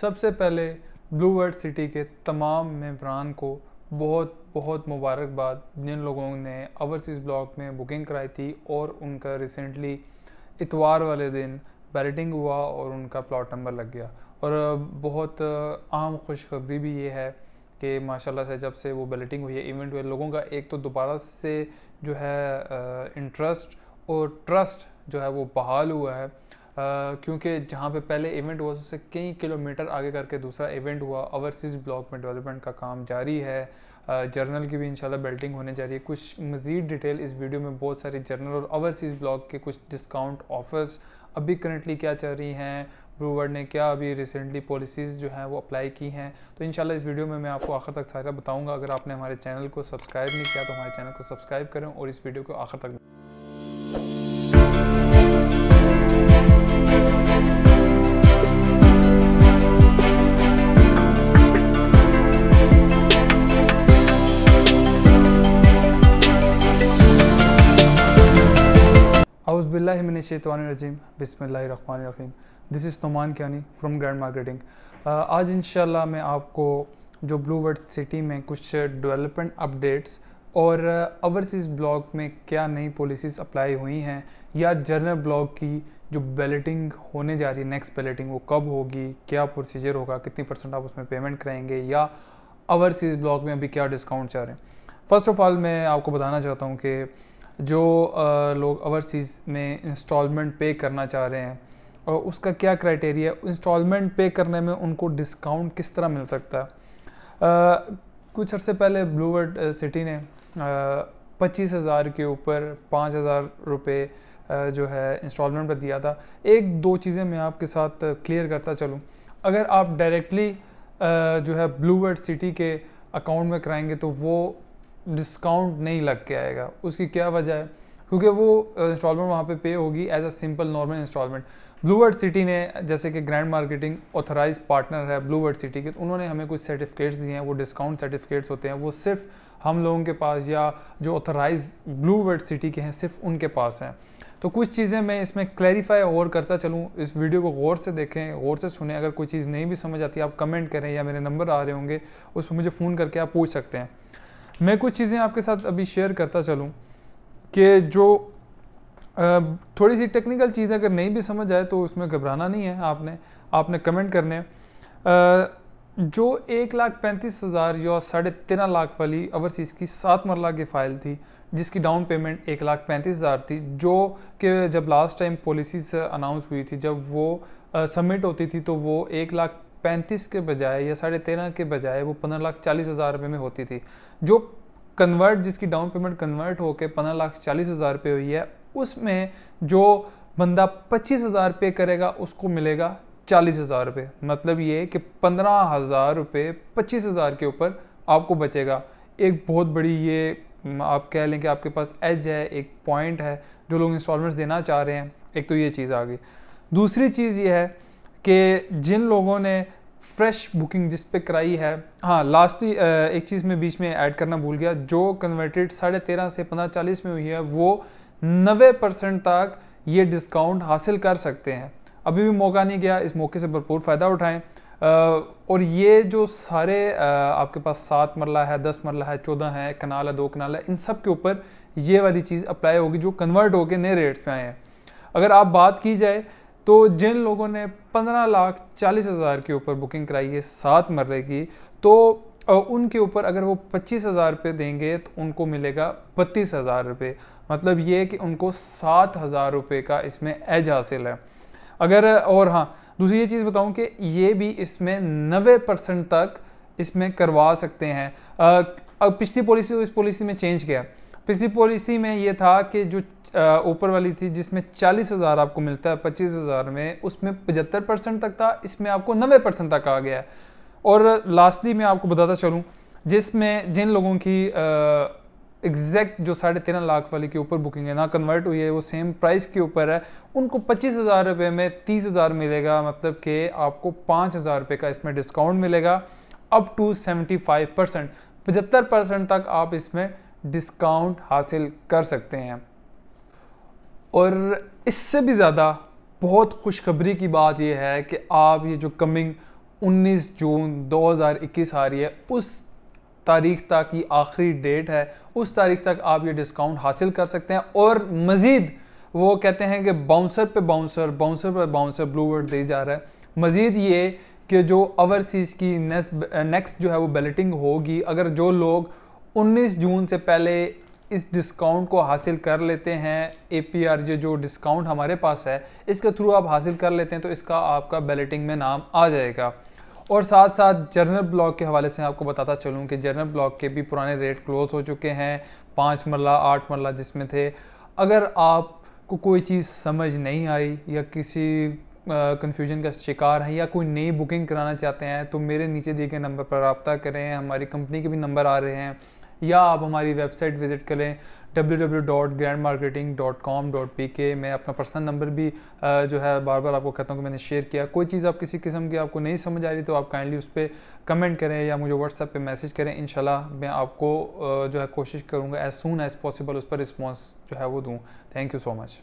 सबसे पहले blue bird city के तमाम मेम्बरान को बहुत बहुत मुबारकबाद जिन लोगों ने ओवरसीज़ ब्लॉक में बुकिंग कराई थी और उनका रिसेंटली इतवार वाले दिन बैलटिंग हुआ और उनका प्लॉट नंबर लग गया और बहुत आम खुशखबरी भी ये है कि माशाल्लाह से जब से वो बैलटिंग हुई है इवेंट हुए लोगों का एक तो दोबारा से जो है इंटरेस्ट और ट्रस्ट जो है वो बहाल हुआ है क्योंकि जहाँ पे पहले इवेंट हुआ उससे कई किलोमीटर आगे करके दूसरा इवेंट हुआ ओवरसीज ब्लॉक में डेवलपमेंट का काम जारी है जर्नल की भी इंशाल्लाह बेल्टिंग होने जा रही है कुछ मज़ीद डिटेल इस वीडियो में बहुत सारे जर्नल और ओवरसीज़ ब्लॉक के कुछ डिस्काउंट ऑफर्स अभी करंटली क्या चल रही हैं ब्रूवर्ड ने क्या अभी रिसेंटली पॉलिसीज़ जो हैं वो अप्लाई की हैं तो इंशाल्लाह इस वीडियो में मैं आपको आखिर तक सारा बताऊँगा अगर आपने हमारे चैनल को सब्सक्राइब नहीं किया तो हमारे चैनल को सब्सक्राइब करें और इस वीडियो को आखिर तक अउज़बिल्लाशतवानरजीम बिसमीम this is Numan Kiyani from Grand Marketing आज इंशाल्लाह मैं आपको जो ब्लू वर्ड सिटी में कुछ डेवलपमेंट अपडेट्स और ओवरसीज़ uh, ब्लॉक में क्या नई पॉलिसीज़ अप्लाई हुई हैं या जर्नल ब्लॉक की जो बैलेटिंग होने जा रही है नेक्स्ट बैलेटिंग वो कब होगी क्या प्रोसीजर होगा कितनी परसेंट आप उसमें पेमेंट कराएंगे या ओवरसीज़ ब्लॉक में अभी क्या डिस्काउंट चाह रहे हैं फर्स्ट ऑफ ऑल मैं आपको बताना चाहता हूँ कि जो लोग ओवरसीज़ में इंस्टॉलमेंट पे करना चाह रहे हैं और उसका क्या क्राइटेरिया इंस्टॉलमेंट पे करने में उनको डिस्काउंट किस तरह मिल सकता है कुछ अर्से पहले ब्लूवर्ड सिटी ने पच्चीस हज़ार के ऊपर पाँच हज़ार रुपये जो है इंस्टॉलमेंट पर दिया था एक दो चीज़ें मैं आपके साथ क्लियर करता चलूँ अगर आप डायरेक्टली जो है ब्लूवर्ड सिटी के अकाउंट में कराएंगे तो वो डिस्काउंट नहीं लग के आएगा उसकी क्या वजह है क्योंकि वो इंस्टॉलमेंट uh, वहाँ पे पे होगी as a simple normal installment Blue World City ने जैसे कि ग्रैंड मार्केटिंग ऑथराइज पार्टनर है ब्लू वर्ड सिटी के तो उन्होंने हमें कुछ सर्टिफिकेट्स दिए हैं वो डिस्काउंट सर्टिफिकेट्स होते हैं वो सिर्फ हम लोगों के पास या जो ऑथराइज ब्लू वर्ड सिटी के हैं सिर्फ उनके पास हैं तो कुछ चीज़ें मैं इसमें क्लैरिफाई और करता चलूँ इस वीडियो को गौर से देखें गौर से सुने अगर कोई चीज़ नहीं भी समझ आती आप कमेंट करें या मेरे नंबर आ रहे होंगे उस पर मुझे फ़ोन करके आप पूछ सकते हैं मैं कुछ चीज़ें आपके साथ अभी शेयर करता चलूँ कि जो थोड़ी सी टेक्निकल चीज़ अगर नहीं भी समझ आए तो उसमें घबराना नहीं है आपने आपने कमेंट करने जो एक लाख पैंतीस हज़ार या साढ़े तेरह लाख वाली चीज़ की सात मरला की फ़ाइल थी जिसकी डाउन पेमेंट एक लाख पैंतीस हज़ार थी जो कि जब लास्ट टाइम पॉलिसीज अनाउंस हुई थी जब वो सबमिट होती थी तो वो एक लाख पैंतीस के बजाय या साढ़े तेरह के बजाय वो पंद्रह लाख चालीस हज़ार रुपये में होती थी जो कन्वर्ट जिसकी डाउन पेमेंट कन्वर्ट होकर पंद्रह लाख चालीस हज़ार रुपये हुई है उसमें जो बंदा पच्चीस हज़ार रुपये करेगा उसको मिलेगा चालीस हज़ार रुपये मतलब ये कि पंद्रह हज़ार रुपये पच्चीस हज़ार के ऊपर आपको बचेगा एक बहुत बड़ी ये आप कह लें कि आपके पास एज है एक पॉइंट है जो लोग इंस्टॉलमेंट्स देना चाह रहे हैं एक तो ये चीज़ आ गई दूसरी चीज़ ये है कि जिन लोगों ने फ्रेश बुकिंग जिस पे कराई है हाँ लास्ट एक चीज़ में बीच में ऐड करना भूल गया जो कन्वर्टेड साढ़े तेरह से पंद्रह चालीस में हुई है वो नबे परसेंट तक ये डिस्काउंट हासिल कर सकते हैं अभी भी मौका नहीं गया इस मौके से भरपूर फ़ायदा उठाएं और ये जो सारे आपके पास सात मरला है दस मरला है चौदह है कनाल है दो कनाल है इन सब के ऊपर ये वाली चीज़ अप्लाई होगी जो कन्वर्ट होकर नए रेट्स पे आए हैं अगर आप बात की जाए तो जिन लोगों ने पंद्रह लाख चालीस हज़ार के ऊपर बुकिंग कराई है सात मर्रे की तो उनके ऊपर अगर वो पच्चीस हज़ार रुपये देंगे तो उनको मिलेगा बत्तीस हज़ार रुपये मतलब ये कि उनको सात हज़ार रुपये का इसमें एज हासिल है अगर और हाँ दूसरी ये चीज़ बताऊँ कि ये भी इसमें नबे परसेंट तक इसमें करवा सकते हैं अब पिछली पॉलिसी इस पॉलिसी में चेंज किया पिछली पॉलिसी में ये था कि जो ऊपर वाली थी जिसमें चालीस हज़ार आपको मिलता है पच्चीस हज़ार में उसमें पचहत्तर परसेंट तक था इसमें आपको नब्बे परसेंट तक आ गया है और लास्टली मैं आपको बताता चलूँ जिसमें जिन लोगों की एग्जैक्ट जो साढ़े तेरह लाख वाले के ऊपर बुकिंग है ना कन्वर्ट हुई है वो सेम प्राइस के ऊपर है उनको पच्चीस हज़ार रुपये में तीस हज़ार मिलेगा मतलब कि आपको पाँच हज़ार रुपये का इसमें डिस्काउंट मिलेगा up to seventy five percent पचहत्तर परसेंट तक आप इसमें डिस्काउंट हासिल कर सकते हैं और इससे भी ज़्यादा बहुत खुशखबरी की बात यह है कि आप ये जो कमिंग 19 जून 2021 आ रही है उस तारीख तक ये आखिरी डेट है उस तारीख तक आप ये डिस्काउंट हासिल कर सकते हैं और मज़ीद वो कहते हैं कि बाउंसर पे बाउंसर बाउंसर पे बाउंसर ब्लू वर्ड दे जा रहा है मज़ीद ये कि जो ओवरसीज़ की नेक्स्ट जो है वो बैलेटिंग होगी अगर जो लोग 19 जून से पहले इस डिस्काउंट को हासिल कर लेते हैं ए पी आर जे जो डिस्काउंट हमारे पास है इसके थ्रू आप हासिल कर लेते हैं तो इसका आपका बैलेटिंग में नाम आ जाएगा और साथ साथ जर्नल ब्लॉक के हवाले से आपको बताता चलूँ कि जर्नल ब्लॉक के भी पुराने रेट क्लोज हो चुके हैं पाँच मरला आठ मरला जिसमें थे अगर आपको कोई चीज़ समझ नहीं आई या किसी कन्फ्यूजन का शिकार है या कोई नई बुकिंग कराना चाहते हैं तो मेरे नीचे दिए गए नंबर पर रबता करें हमारी कंपनी के भी नंबर आ रहे हैं या आप हमारी वेबसाइट विज़िट करें www.grandmarketing.com.pk मैं अपना पर्सनल नंबर भी जो है बार बार आपको कहता हूँ कि मैंने शेयर किया कोई चीज़ आप किसी किस्म की आपको नहीं समझ आ रही तो आप काइंडली उस पर कमेंट करें या मुझे व्हाट्सएप पे मैसेज करें इन मैं आपको जो है कोशिश करूँगा एज सून एज़ पॉसिबल उस पर रिस्पॉन्स जो है वो दूँ थैंक यू सो मच